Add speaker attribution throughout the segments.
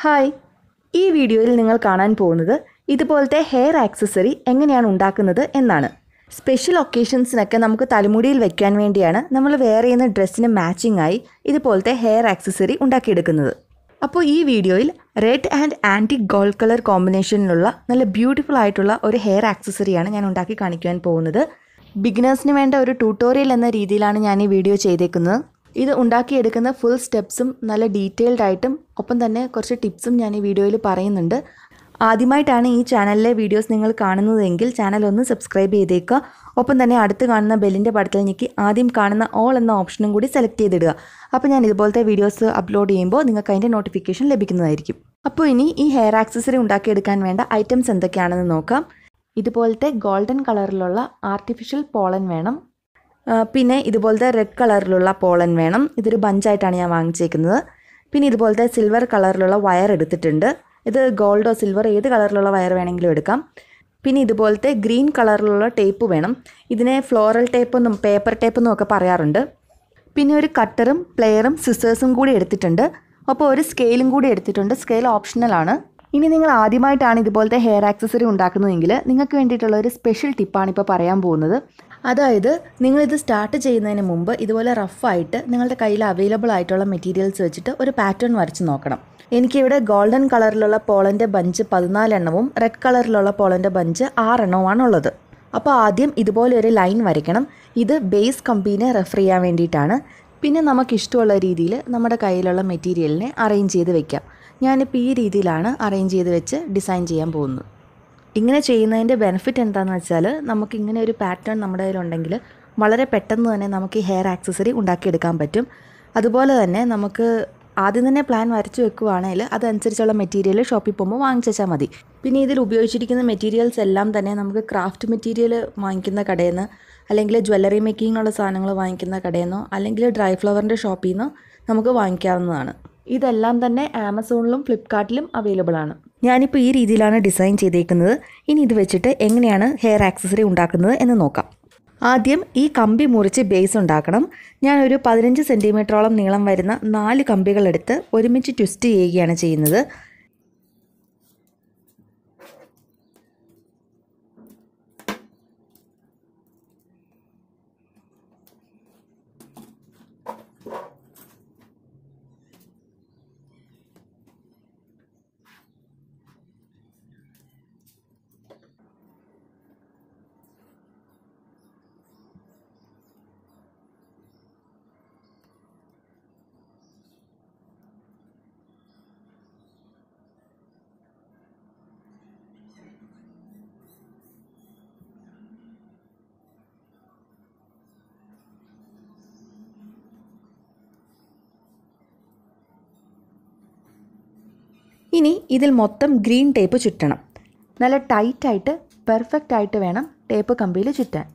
Speaker 1: hi ഈ വീഡിയോയിൽ നിങ്ങൾ കാണാൻ പോകുന്നത് ഇതുപോലത്തെ ഹെയർ ആക്സസറി എങ്ങനെയാണ് ഉണ്ടാക്കുന്നത് എന്നാണ് സ്പെഷ്യൽ ഒക്കേഷൻസിനൊക്കെ നമുക്ക് തലമുടിയിൽ വെക്കാൻ വേണ്ടിയാണ് നമ്മൾ വേറെ ചെയ്യുന്ന ഡ്രസ്സിന് മാച്ചിങ് ആയി ഇതുപോലത്തെ ഹെയർ ആക്സസറി ഉണ്ടാക്കിയെടുക്കുന്നത് അപ്പോൾ ഈ വീഡിയോയിൽ red and antique gold colour കോമ്പിനേഷനിലുള്ള നല്ല ബ്യൂട്ടിഫുൾ ആയിട്ടുള്ള ഒരു ഹെയർ ആക്സസറിയാണ് ഞാൻ ഉണ്ടാക്കി കാണിക്കാൻ പോകുന്നത് ബിഗിനേഴ്സിന് വേണ്ട ഒരു ട്യൂട്ടോറിയൽ എന്ന രീതിയിലാണ് ഞാൻ ഈ വീഡിയോ ചെയ്തേക്കുന്നത് ഇത് ഉണ്ടാക്കിയെടുക്കുന്ന ഫുൾ സ്റ്റെപ്സും നല്ല ഡീറ്റെയിൽഡ് ആയിട്ടും ഒപ്പം തന്നെ കുറച്ച് ടിപ്സും ഞാൻ ഈ വീഡിയോയിൽ പറയുന്നുണ്ട് ആദ്യമായിട്ടാണ് ഈ ചാനലിലെ വീഡിയോസ് നിങ്ങൾ കാണുന്നതെങ്കിൽ ചാനൽ ഒന്ന് സബ്സ്ക്രൈബ് ചെയ്തേക്കുക ഒപ്പം തന്നെ അടുത്ത് കാണുന്ന ബെല്ലിൻ്റെ പടത്തിൽ ഞെക്കി ആദ്യം കാണുന്ന ഓൾ എന്ന ഓപ്ഷനും കൂടി സെലക്ട് ചെയ്തിടുക അപ്പോൾ ഞാൻ ഇതുപോലത്തെ വീഡിയോസ് അപ്ലോഡ് ചെയ്യുമ്പോൾ നിങ്ങൾക്ക് അതിൻ്റെ നോട്ടിഫിക്കേഷൻ ലഭിക്കുന്നതായിരിക്കും അപ്പോൾ ഇനി ഈ ഹെയർ ആക്സസറി ഉണ്ടാക്കിയെടുക്കാൻ വേണ്ട ഐറ്റംസ് എന്തൊക്കെയാണെന്ന് നോക്കാം ഇതുപോലത്തെ ഗോൾഡൻ കളറിലുള്ള ആർട്ടിഫിഷ്യൽ പോളൻ വേണം പിന്നെ ഇതുപോലത്തെ റെഡ് കളറിലുള്ള പോളൻ വേണം ഇതൊരു ബഞ്ചായിട്ടാണ് ഞാൻ വാങ്ങിച്ചേക്കുന്നത് പിന്നെ ഇതുപോലത്തെ സിൽവർ കളറിലുള്ള വയർ എടുത്തിട്ടുണ്ട് ഇത് ഗോൾഡോ സിൽവർ ഏത് കളറിലുള്ള വയർ വേണമെങ്കിലും എടുക്കാം പിന്നെ ഇതുപോലത്തെ ഗ്രീൻ കളറിലുള്ള ടേപ്പ് വേണം ഇതിനെ ഫ്ലോറൽ ടേപ്പെന്നും പേപ്പർ ടേപ്പെന്നും ഒക്കെ പറയാറുണ്ട് പിന്നെ ഒരു കട്ടറും പ്ലെയറും സിസേഴ്സും കൂടി എടുത്തിട്ടുണ്ട് അപ്പോൾ ഒരു സ്കെയിലും കൂടി എടുത്തിട്ടുണ്ട് സ്കെയിൽ ഓപ്ഷണലാണ് ഇനി നിങ്ങൾ ആദ്യമായിട്ടാണ് ഇതുപോലത്തെ ഹെയർ ആക്സസറി ഉണ്ടാക്കുന്നതെങ്കിൽ നിങ്ങൾക്ക് വേണ്ടിയിട്ടുള്ള ഒരു സ്പെഷ്യൽ ടിപ്പാണ് ഇപ്പോൾ പറയാൻ പോകുന്നത് അതായത് നിങ്ങളിത് സ്റ്റാർട്ട് ചെയ്യുന്നതിന് മുമ്പ് ഇതുപോലെ റഫായിട്ട് നിങ്ങളുടെ കയ്യിൽ അവൈലബിൾ ആയിട്ടുള്ള മെറ്റീരിയൽസ് വെച്ചിട്ട് ഒരു പാറ്റേൺ വരച്ച് നോക്കണം എനിക്കിവിടെ ഗോൾഡൻ കളറിലുള്ള പോളൻ്റെ ബഞ്ച് പതിനാലെണ്ണവും റെഡ് കളറിലുള്ള പോളൻ്റെ ബഞ്ച് ഉള്ളത് അപ്പോൾ ആദ്യം ഇതുപോലെ ഒരു ലൈൻ വരയ്ക്കണം ഇത് ബേസ് കമ്പിനെ റെഫർ ചെയ്യാൻ വേണ്ടിയിട്ടാണ് പിന്നെ നമുക്കിഷ്ടമുള്ള രീതിയിൽ നമ്മുടെ കയ്യിലുള്ള മെറ്റീരിയലിനെ അറേഞ്ച് ചെയ്ത് വെക്കാം ഞാനിപ്പോൾ ഈ രീതിയിലാണ് അറേഞ്ച് ചെയ്ത് വെച്ച് ഡിസൈൻ ചെയ്യാൻ പോകുന്നത് ഇങ്ങനെ ചെയ്യുന്നതിൻ്റെ ബെനിഫിറ്റ് എന്താണെന്ന് വെച്ചാൽ നമുക്ക് ഇങ്ങനെ ഒരു പാറ്റേൺ നമ്മുടെ കയ്യിലുണ്ടെങ്കിൽ വളരെ പെട്ടെന്ന് തന്നെ നമുക്ക് ഈ ഹെയർ ആക്സസറി ഉണ്ടാക്കിയെടുക്കാൻ പറ്റും അതുപോലെ തന്നെ നമുക്ക് ആദ്യം തന്നെ പ്ലാൻ വരച്ചു വെക്കുവാണെങ്കിൽ അതനുസരിച്ചുള്ള മെറ്റീരിയൽ ഷോപ്പിൽ പോകുമ്പോൾ വാങ്ങിച്ചാൽ മതി പിന്നെ ഇതിൽ ഉപയോഗിച്ചിരിക്കുന്ന മെറ്റീരിയൽസ് എല്ലാം തന്നെ നമുക്ക് ക്രാഫ്റ്റ് മെറ്റീരിയൽ വാങ്ങിക്കുന്ന കടയിൽ നിന്ന് അല്ലെങ്കിൽ ജ്വല്ലറി മേക്കിങ്ങിനുള്ള സാധനങ്ങൾ വാങ്ങിക്കുന്ന കടയിൽ നിന്നോ അല്ലെങ്കിൽ ഡ്രൈ ഫ്ലവറിൻ്റെ ഷോപ്പിൽ നിന്നോ നമുക്ക് വാങ്ങിക്കാവുന്നതാണ് ഇതെല്ലാം തന്നെ ആമസോണിലും ഫ്ലിപ്കാർട്ടിലും അവൈലബിൾ ആണ് ഞാനിപ്പോൾ ഈ രീതിയിലാണ് ഡിസൈൻ ചെയ്തേക്കുന്നത് ഇനി ഇത് വെച്ചിട്ട് എങ്ങനെയാണ് ഹെയർ ആക്സസറി ഉണ്ടാക്കുന്നത് എന്ന് നോക്കാം ആദ്യം ഈ കമ്പി മുറിച്ച് ബേസ് ഉണ്ടാക്കണം ഞാനൊരു പതിനഞ്ച് സെൻറ്റിമീറ്ററോളം നീളം വരുന്ന നാല് കമ്പികളെടുത്ത് ഒരുമിച്ച് ട്വിസ്റ്റ് ചെയ്യുകയാണ് ചെയ്യുന്നത് ഇനി ഇതിൽ മൊത്തം ഗ്രീൻ ടേപ്പ് ചുറ്റണം നല്ല ടൈറ്റായിട്ട് പെർഫെക്റ്റ് ആയിട്ട് വേണം ടേപ്പ് കമ്പിയിൽ ചുറ്റാൻ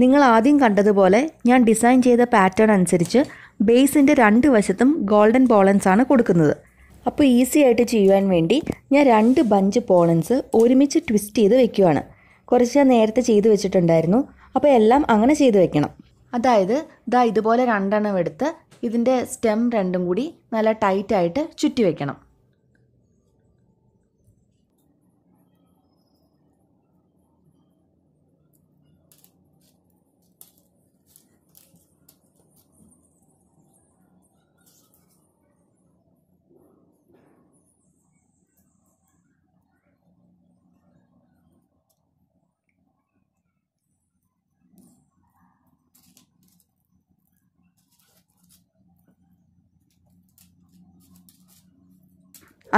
Speaker 1: നിങ്ങൾ ആദ്യം കണ്ടതുപോലെ ഞാൻ ഡിസൈൻ ചെയ്ത പാറ്റേൺ അനുസരിച്ച് ബേസിൻ്റെ രണ്ട് വശത്തും ഗോൾഡൻ പോളൻസ് ആണ് കൊടുക്കുന്നത് അപ്പോൾ ഈസി ആയിട്ട് ചെയ്യുവാൻ വേണ്ടി ഞാൻ രണ്ട് ബഞ്ച് പോളൻസ് ഒരുമിച്ച് ട്വിസ്റ്റ് ചെയ്ത് വെക്കുകയാണ് കുറച്ച് ഞാൻ നേരത്തെ ചെയ്തു വെച്ചിട്ടുണ്ടായിരുന്നു അപ്പോൾ എല്ലാം അങ്ങനെ ചെയ്തു വെക്കണം അതായത് ഇതാ ഇതുപോലെ രണ്ടെണ്ണം എടുത്ത് ഇതിൻ്റെ സ്റ്റെം രണ്ടും കൂടി നല്ല ടൈറ്റായിട്ട് ചുറ്റി വെക്കണം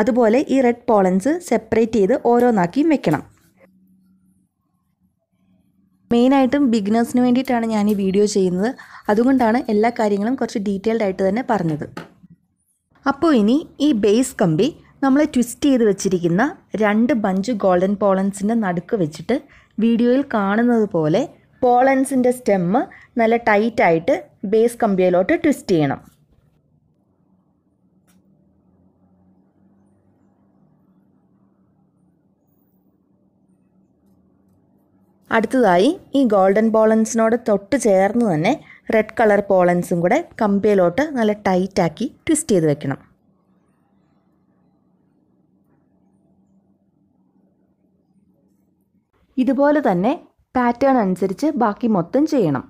Speaker 1: അതുപോലെ ഈ റെഡ് പോളൻസ് സെപ്പറേറ്റ് ചെയ്ത് ഓരോന്നാക്കിയും വെക്കണം മെയിനായിട്ടും ബിഗിനേഴ്സിന് വേണ്ടിയിട്ടാണ് ഞാൻ ഈ വീഡിയോ ചെയ്യുന്നത് അതുകൊണ്ടാണ് എല്ലാ കാര്യങ്ങളും കുറച്ച് ഡീറ്റെയിൽഡ് ആയിട്ട് തന്നെ പറഞ്ഞത് അപ്പോൾ ഇനി ഈ ബേസ് കമ്പി നമ്മൾ ട്വിസ്റ്റ് ചെയ്ത് വെച്ചിരിക്കുന്ന രണ്ട് ബഞ്ച് ഗോൾഡൻ പോളൻസിൻ്റെ നടുക്ക് വെച്ചിട്ട് വീഡിയോയിൽ കാണുന്നത് പോലെ പോളൻസിൻ്റെ സ്റ്റെമ്മ് നല്ല ടൈറ്റായിട്ട് ബേസ് കമ്പിയിലോട്ട് ട്വിസ്റ്റ് ചെയ്യണം അടുത്തതായി ഈ ഗോൾഡൻ പോളൻസിനോട് തൊട്ട് ചേർന്ന് തന്നെ റെഡ് കളർ പോളൻസും കൂടെ കമ്പയിലോട്ട് നല്ല ടൈറ്റാക്കി ട്വിസ്റ്റ് ചെയ്ത് വെക്കണം ഇതുപോലെ തന്നെ പാറ്റേൺ അനുസരിച്ച് ബാക്കി മൊത്തം ചെയ്യണം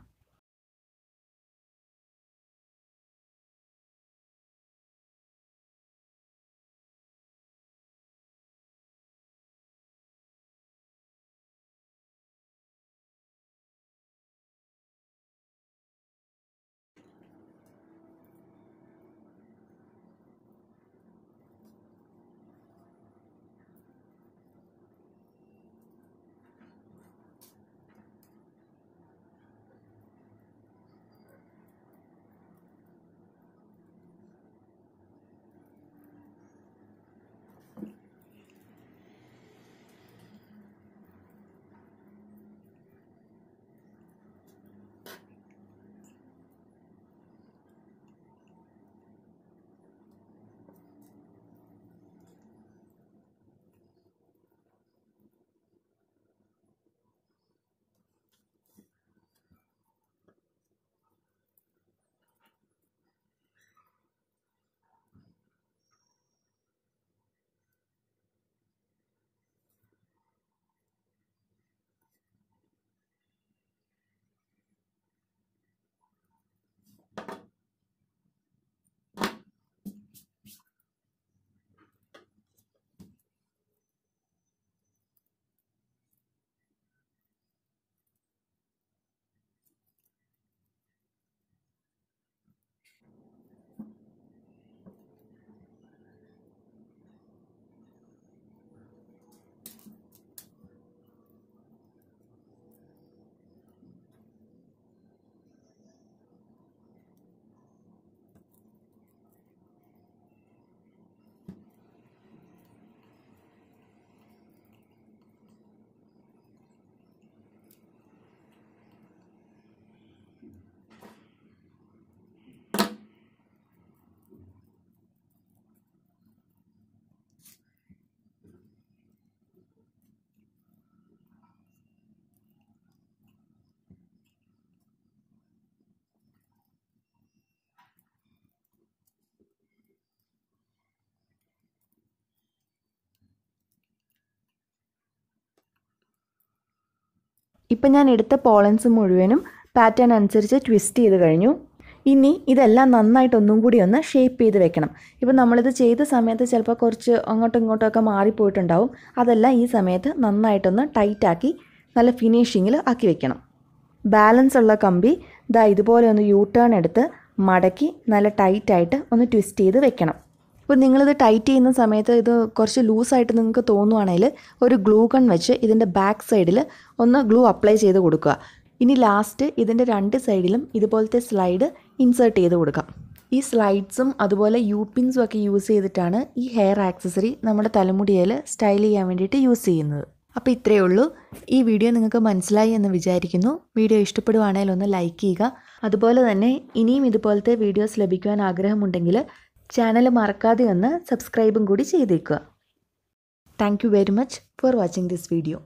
Speaker 1: ഇപ്പം ഞാൻ എടുത്ത പോളൻസ് മുഴുവനും പാറ്റേൺ അനുസരിച്ച് ട്വിസ്റ്റ് ചെയ്ത് കഴിഞ്ഞു ഇനി ഇതെല്ലാം നന്നായിട്ട് ഒന്നും കൂടി ഒന്ന് ഷേപ്പ് ചെയ്ത് വെക്കണം ഇപ്പം നമ്മളിത് ചെയ്ത സമയത്ത് ചിലപ്പോൾ കുറച്ച് അങ്ങോട്ടും ഇങ്ങോട്ടൊക്കെ മാറിപ്പോയിട്ടുണ്ടാവും അതെല്ലാം ഈ സമയത്ത് നന്നായിട്ടൊന്ന് ടൈറ്റാക്കി നല്ല ഫിനിഷിങ്ങിൽ ആക്കി വെക്കണം ബാലൻസ് ഉള്ള കമ്പി ദാ ഇതുപോലെ ഒന്ന് യൂ ടേൺ എടുത്ത് മടക്കി നല്ല ടൈറ്റായിട്ട് ഒന്ന് ട്വിസ്റ്റ് ചെയ്ത് വെക്കണം അപ്പോൾ നിങ്ങളിത് ടൈറ്റ് ചെയ്യുന്ന സമയത്ത് ഇത് കുറച്ച് ലൂസായിട്ട് നിങ്ങൾക്ക് തോന്നുവാണെങ്കിൽ ഒരു ഗ്ലൂ ഗൺ വെച്ച് ഇതിൻ്റെ ബാക്ക് സൈഡിൽ ഒന്ന് ഗ്ലൂ അപ്ലൈ ചെയ്ത് കൊടുക്കുക ഇനി ലാസ്റ്റ് ഇതിൻ്റെ രണ്ട് സൈഡിലും ഇതുപോലത്തെ സ്ലൈഡ് ഇൻസേർട്ട് ചെയ്ത് കൊടുക്കാം ഈ സ്ലൈഡ്സും അതുപോലെ പിൻസും ഒക്കെ യൂസ് ചെയ്തിട്ടാണ് ഈ ഹെയർ ആക്സസറി നമ്മുടെ തലമുടിയിൽ സ്റ്റൈൽ ചെയ്യാൻ വേണ്ടിയിട്ട് യൂസ് ചെയ്യുന്നത് അപ്പോൾ ഇത്രയേ ഉള്ളൂ ഈ വീഡിയോ നിങ്ങൾക്ക് മനസ്സിലായി എന്ന് വിചാരിക്കുന്നു വീഡിയോ ഇഷ്ടപ്പെടുവാണെങ്കിൽ ഒന്ന് ലൈക്ക് ചെയ്യുക അതുപോലെ തന്നെ ഇനിയും ഇതുപോലത്തെ വീഡിയോസ് ലഭിക്കുവാൻ ആഗ്രഹമുണ്ടെങ്കിൽ ചാനൽ മറക്കാതെ ഒന്ന് സബ്സ്ക്രൈബും കൂടി ചെയ്തേക്കുക thank you very much for watching this video